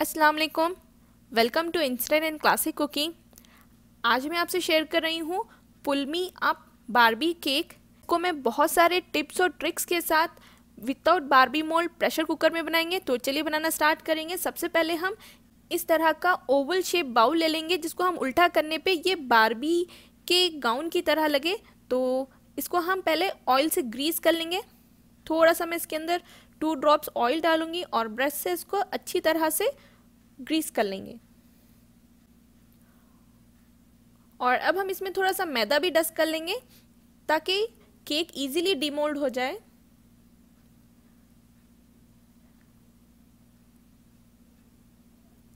अस्सलाम welcome to instant and classic cooking आज मैं आपसे शेयर कर रही हूँ पुलमी आप बारबी केक को मैं बहुत सारे टिप्स और ट्रिक्स के साथ without Barbie mould pressure cooker में बनाएंगे तो चलिए बनाना स्टार्ट करेंगे सबसे पहले हम इस तरह का ओवल शेप बाउल ले लेंगे जिसको हम उल्टा करने पे ये बारबी के गाउन की तरह लगे तो इसको हम पहले ऑयल से ग्रीस कर लेंगे थोड़ा सा मैं इसके अंदर टू ड्रॉप्स ऑयल डालूंगी और ब्रश से इसको अच्छी तरह से ग्रीस कर लेंगे और अब हम इसमें थोड़ा सा मैदा भी डस्ट कर लेंगे ताकि केक इजीली डिमोल्ड हो जाए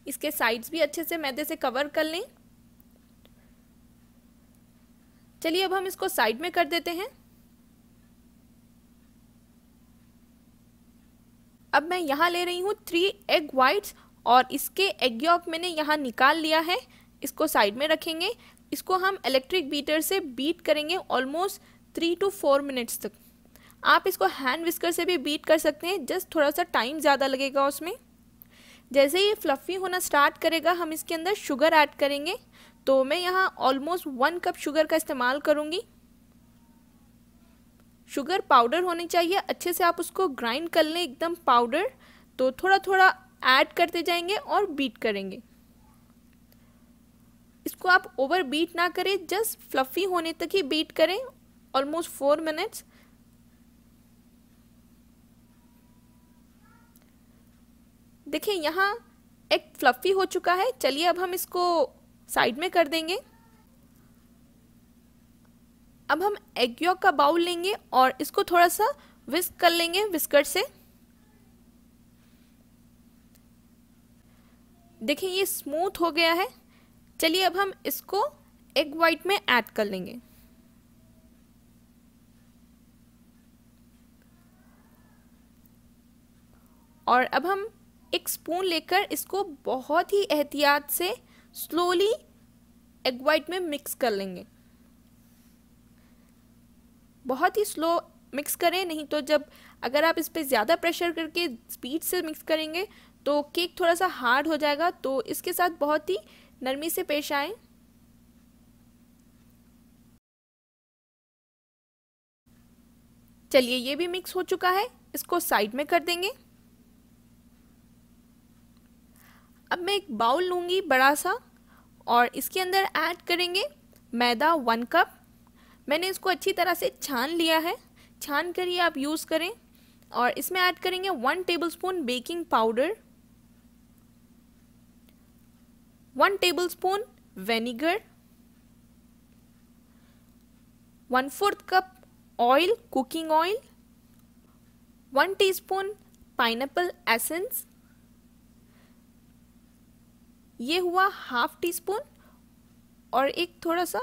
इसके साइड्स भी अच्छे से मैदे से कवर कर लें चलिए अब हम इसको साइड में कर देते हैं अब मैं यहाँ ले रही हूँ थ्री एग वाइट्स और इसके एग यॉक मैंने यहाँ निकाल लिया है इसको साइड में रखेंगे इसको हम इलेक्ट्रिक बीटर से बीट करेंगे almost three two four minutes तक आप इसको हैंड विस्कर से भी बीट कर सकते हैं जस्ट थोड़ा सा टाइम ज़्यादा लगेगा उसमें जैसे ये फ्लफ़ी होना स्टार्ट करेगा हम इसके अंदर शुगर ऐड करेंगे तो मैं यहाँ ऑलमोस्ट वन कप शुगर का इस्तेमाल करूँगी शुगर पाउडर होनी चाहिए अच्छे से आप उसको ग्राइंड कर लें एकदम पाउडर तो थोड़ा थोड़ा ऐड करते जाएंगे और बीट करेंगे इसको आप ओवर बीट ना करें जस्ट फ्लफ़ी होने तक ही बीट करें ऑलमोस्ट फोर मिनट्स देखिए यहाँ एक फ्लफ़ी हो चुका है चलिए अब हम इसको साइड में कर देंगे अब हम एग योग का बाउल लेंगे और इसको थोड़ा सा विस्क कर लेंगे विस्कर से देखिए ये स्मूथ हो गया है चलिए अब हम इसको एग वाइट में ऐड कर लेंगे और अब हम एक स्पून लेकर इसको बहुत ही एहतियात से स्लोली एग वाइट में मिक्स कर लेंगे बहुत ही स्लो मिक्स करें नहीं तो जब अगर आप इस पर ज़्यादा प्रेशर करके स्पीड से मिक्स करेंगे तो केक थोड़ा सा हार्ड हो जाएगा तो इसके साथ बहुत ही नरमी से पेश आए चलिए ये भी मिक्स हो चुका है इसको साइड में कर देंगे अब मैं एक बाउल लूँगी बड़ा सा और इसके अंदर ऐड करेंगे मैदा वन कप मैंने इसको अच्छी तरह से छान लिया है छान कर ये आप यूज़ करें और इसमें ऐड करेंगे one tablespoon baking powder one tablespoon vinegar one fourth cup oil cooking oil one teaspoon pineapple essence ये हुआ हाफ टी स्पून और एक थोड़ा सा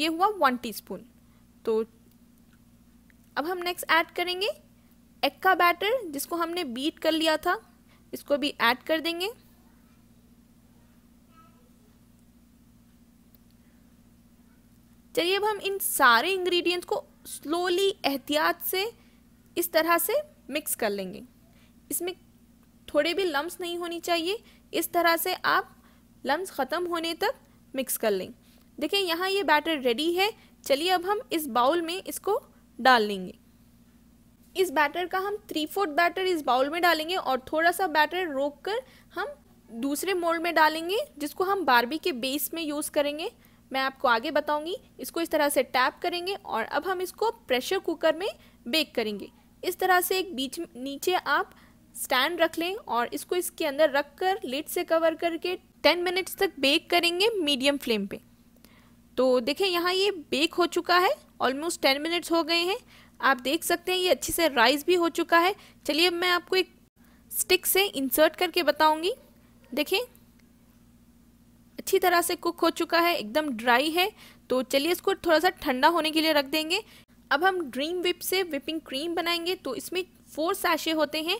ये हुआ वन टीस्पून तो अब हम नेक्स्ट ऐड करेंगे एग का बैटर जिसको हमने बीट कर लिया था इसको भी ऐड कर देंगे चलिए अब हम इन सारे इंग्रेडिएंट्स को स्लोली एहतियात से इस तरह से मिक्स कर लेंगे इसमें थोड़े भी लम्स नहीं होनी चाहिए इस तरह से आप लम्स ख़त्म होने तक मिक्स कर लें देखिए यहाँ ये बैटर रेडी है चलिए अब हम इस बाउल में इसको डाल लेंगे इस बैटर का हम थ्री फोर्थ बैटर इस बाउल में डालेंगे और थोड़ा सा बैटर रोक कर हम दूसरे मोल्ड में डालेंगे जिसको हम बारबी के बेस में यूज़ करेंगे मैं आपको आगे बताऊंगी इसको इस तरह से टैप करेंगे और अब हम इसको प्रेशर कुकर में बेक करेंगे इस तरह से एक बीच नीचे आप स्टैंड रख लें और इसको इसके अंदर रख कर लिड से कवर करके टेन मिनट्स तक बेक करेंगे मीडियम फ्लेम पे तो देखें यहाँ ये बेक हो चुका है ऑलमोस्ट टेन मिनट्स हो गए हैं आप देख सकते हैं ये अच्छे से राइज भी हो चुका है चलिए अब मैं आपको एक स्टिक से इंसर्ट करके बताऊंगी देखें अच्छी तरह से कुक हो चुका है एकदम ड्राई है तो चलिए इसको थोड़ा सा ठंडा होने के लिए रख देंगे अब हम ड्रीम विप से विपिंग क्रीम बनाएंगे तो इसमें फोर सैशे होते हैं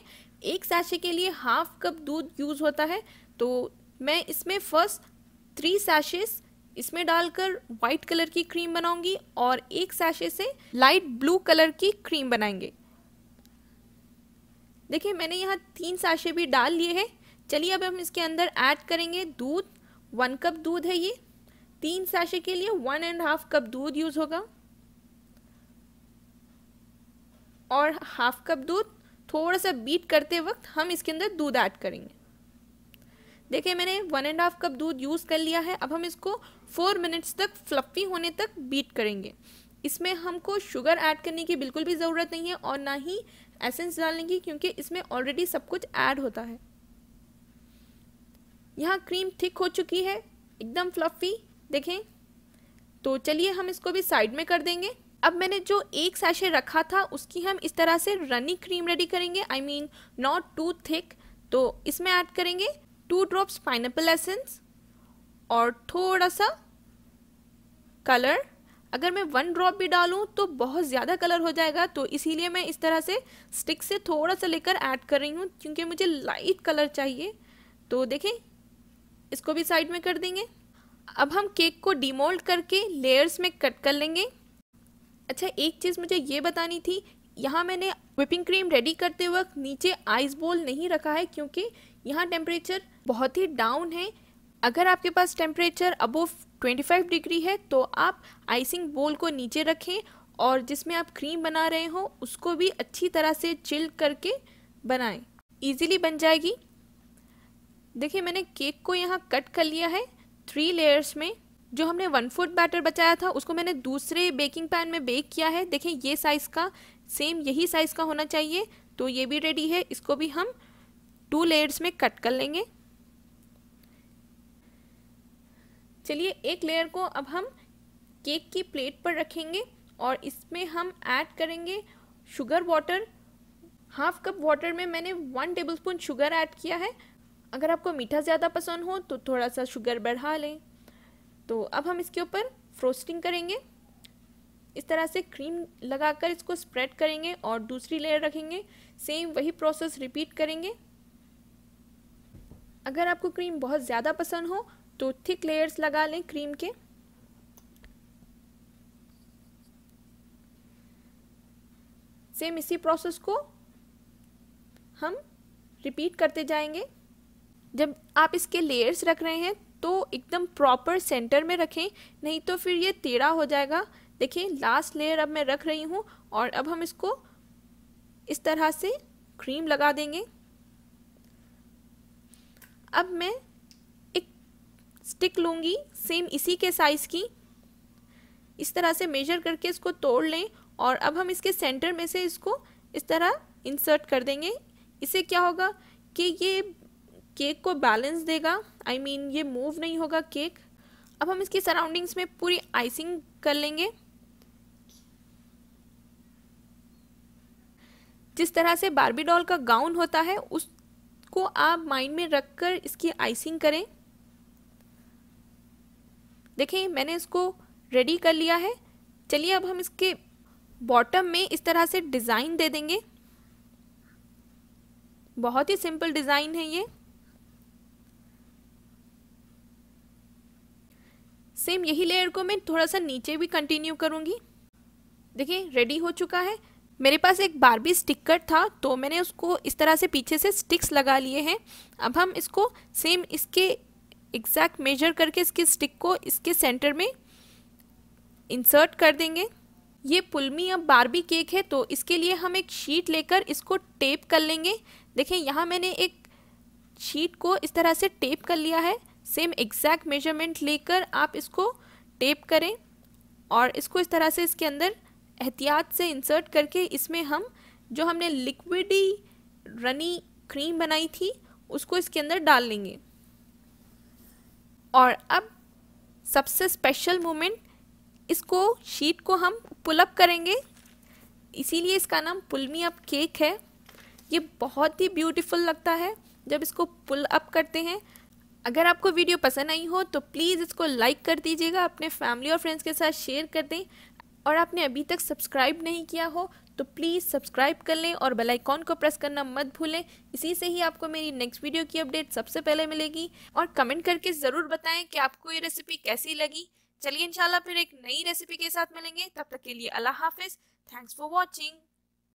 एक सैशे के लिए हाफ कप दूध यूज़ होता है तो मैं इसमें फर्स्ट थ्री सैशेस इसमें डालकर वाइट कलर की क्रीम बनाऊंगी और एक सैशे से लाइट ब्लू कलर की क्रीम बनाएंगे देखिए मैंने यहाँ तीन साशे भी डाल लिए हैं चलिए अब हम इसके अंदर ऐड करेंगे दूध वन कप दूध है ये तीन साशे के लिए वन एंड हाफ कप दूध यूज़ होगा और हाफ कप दूध थोड़ा सा बीट करते वक्त हम इसके अंदर दूध ऐड करेंगे देखिए मैंने वन एंड हाफ कप दूध यूज़ कर लिया है अब हम इसको फोर मिनट्स तक फ्लफ़ी होने तक बीट करेंगे इसमें हमको शुगर ऐड करने की बिल्कुल भी ज़रूरत नहीं है और ना ही एसेंस डालने की क्योंकि इसमें ऑलरेडी सब कुछ ऐड होता है यहाँ क्रीम थिक हो चुकी है एकदम फ्लफ़ी देखें तो चलिए हम इसको भी साइड में कर देंगे अब मैंने जो एक सैशे रखा था उसकी हम इस तरह से रनिंग क्रीम रेडी करेंगे I mean not too thick तो इसमें ऐड करेंगे टू ड्रॉप्स पाइनएप्पल एसेंस और थोड़ा सा कलर अगर मैं वन ड्रॉप भी डालूं तो बहुत ज़्यादा कलर हो जाएगा तो इसीलिए मैं इस तरह से स्टिक से थोड़ा सा लेकर ऐड कर रही हूँ क्योंकि मुझे लाइट कलर चाहिए तो देखें इसको भी साइड में कर देंगे अब हम केक को डीमोल्ड करके लेयर्स में कट कर लेंगे अच्छा एक चीज़ मुझे ये बतानी थी यहाँ मैंने whipping क्रीम रेडी करते वक्त नीचे आइस बोल नहीं रखा है क्योंकि यहाँ टेम्परेचर बहुत ही डाउन है अगर आपके पास टेम्परेचर अबोव 25 डिग्री है तो आप आइसिंग बोल को नीचे रखें और जिसमें आप क्रीम बना रहे हो उसको भी अच्छी तरह से चिल करके बनाएं इजीली बन जाएगी देखिए मैंने केक को यहाँ कट कर लिया है थ्री लेयर्स में जो हमने वन फुट बैटर बचाया था उसको मैंने दूसरे बेकिंग पैन में बेक किया है देखें ये साइज़ का सेम यही साइज़ का होना चाहिए तो ये भी रेडी है इसको भी हम टू लेयर्स में कट कर लेंगे चलिए एक लेयर को अब हम केक की प्लेट पर रखेंगे और इसमें हम ऐड करेंगे sugar water half cup water में मैंने वन टेबलस्पून शुगर ऐड किया है अगर आपको मीठा ज़्यादा पसंद हो तो थोड़ा सा शुगर बढ़ा लें तो अब हम इसके ऊपर फ्रोस्टिंग करेंगे इस तरह से क्रीम लगाकर इसको स्प्रेड करेंगे और दूसरी लेयर रखेंगे सेम वही प्रोसेस रिपीट करेंगे अगर आपको क्रीम बहुत ज़्यादा पसंद हो तो थिक लेयर्स लगा लें क्रीम के सेम इसी प्रोसेस को हम रिपीट करते जाएंगे जब आप इसके लेयर्स रख रहे हैं तो एकदम प्रॉपर सेंटर में रखें नहीं तो फिर ये टेढ़ा हो जाएगा देखिए लास्ट लेयर अब मैं रख रही हूँ और अब हम इसको इस तरह से क्रीम लगा देंगे अब मैं एक स्टिक लूँगी सेम इसी के साइज़ की इस तरह से मेजर करके इसको तोड़ लें और अब हम इसके सेंटर में से इसको इस तरह इंसर्ट कर देंगे इससे क्या होगा कि ये केक को बैलेंस देगा आई I मीन mean, ये मूव नहीं होगा केक अब हम इसकी सराउंडिंग्स में पूरी आइसिंग कर लेंगे जिस तरह से बारबी डॉल का गाउन होता है उसको आप माइंड में रख कर इसकी आइसिंग करें देखें मैंने इसको रेडी कर लिया है चलिए अब हम इसके बॉटम में इस तरह से डिज़ाइन दे देंगे बहुत ही सिंपल डिज़ाइन है ये सेम यही लेयर को मैं थोड़ा सा नीचे भी कंटिन्यू करूँगी देखिए रेडी हो चुका है मेरे पास एक बारबी स्टिकर था तो मैंने उसको इस तरह से पीछे से स्टिक्स लगा लिए हैं अब हम इसको सेम इसके एग्जैक्ट मेजर करके इसके स्टिक को इसके सेंटर में इंसर्ट कर देंगे ये पुलमी अब बारबी केक है तो इसके लिए हम एक शीट लेकर इसको टेप कर लेंगे देखें यहाँ मैंने एक शीट को इस तरह से टेप कर लिया है सेम एग्जैक्ट मेजरमेंट लेकर आप इसको टेप करें और इसको इस तरह से इसके अंदर एहतियात से इंसर्ट करके इसमें हम जो हमने लिक्विडी रनी क्रीम बनाई थी उसको इसके अंदर डाल लेंगे और अब सबसे स्पेशल मोमेंट इसको शीट को हम पुलअप करेंगे इसीलिए इसका नाम पुलमी अप केक है ये बहुत ही ब्यूटीफुल लगता है जब इसको पुल अप करते हैं अगर आपको वीडियो पसंद आई हो तो प्लीज़ इसको लाइक कर दीजिएगा अपने फैमिली और फ्रेंड्स के साथ शेयर कर दें और आपने अभी तक सब्सक्राइब नहीं किया हो तो प्लीज़ सब्सक्राइब कर लें और बेल आइकॉन को प्रेस करना मत भूलें इसी से ही आपको मेरी नेक्स्ट वीडियो की अपडेट सबसे पहले मिलेगी और कमेंट करके ज़रूर बताएं कि आपको ये रेसिपी कैसी लगी चलिए इंशाल्लाह फिर एक नई रेसिपी के साथ मिलेंगे तब तक के लिए अल्लाह हाफिज़ थैंक्स फॉर वॉचिंग